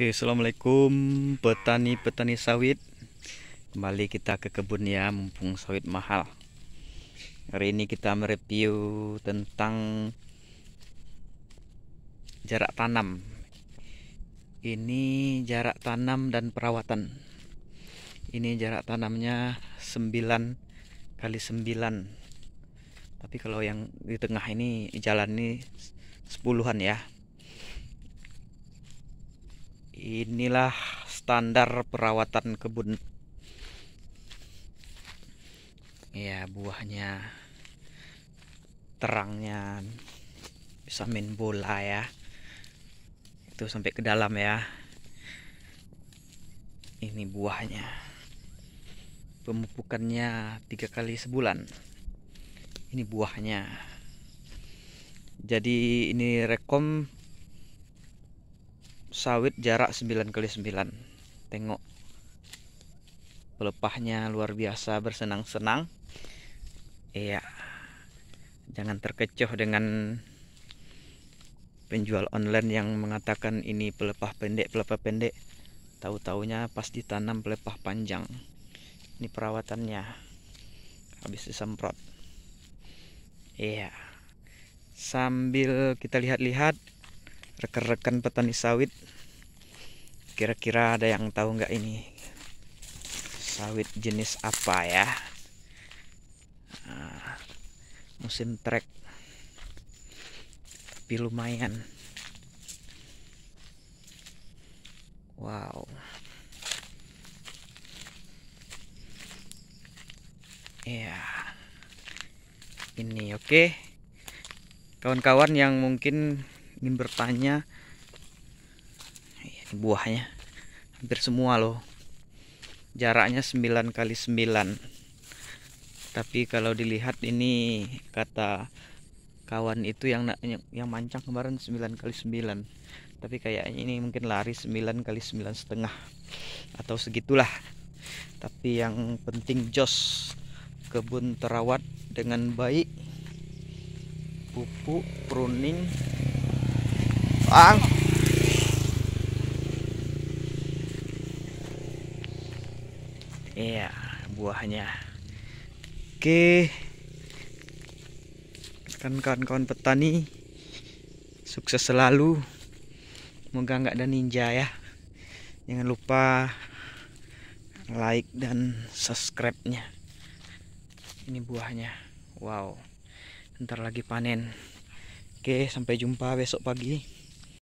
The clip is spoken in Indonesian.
Oke, Assalamualaikum petani-petani sawit Kembali kita ke kebun ya, mumpung sawit mahal Hari ini kita mereview tentang jarak tanam Ini jarak tanam dan perawatan Ini jarak tanamnya 9 kali 9 Tapi kalau yang di tengah ini, jalan ini sepuluhan ya inilah standar perawatan kebun ya buahnya terangnya bisa main bola ya itu sampai ke dalam ya ini buahnya pemupukannya tiga kali sebulan ini buahnya jadi ini rekom sawit jarak 9 kali 9 tengok pelepahnya luar biasa bersenang-senang iya jangan terkecoh dengan penjual online yang mengatakan ini pelepah pendek pelepah pendek tahu-taunya pas ditanam pelepah panjang ini perawatannya habis disemprot iya sambil kita lihat-lihat rekan-rekan petani sawit kira-kira ada yang tahu nggak ini sawit jenis apa ya nah, musim trek tapi lumayan wow ya yeah. ini oke okay. kawan-kawan yang mungkin ingin bertanya iya, ini buahnya hampir semua loh jaraknya 9 kali 9 tapi kalau dilihat ini kata kawan itu yang yang mancang kemarin 9 kali 9 tapi kayaknya ini mungkin lari 9 kali 9 setengah atau segitulah tapi yang penting jos kebun terawat dengan baik pupuk pruning Ang, Iya, buahnya. Oke. Kan kawan-kawan petani sukses selalu. Semoga nggak ada ninja ya. Jangan lupa like dan subscribe-nya. Ini buahnya. Wow. Ntar lagi panen. Oke, sampai jumpa besok pagi.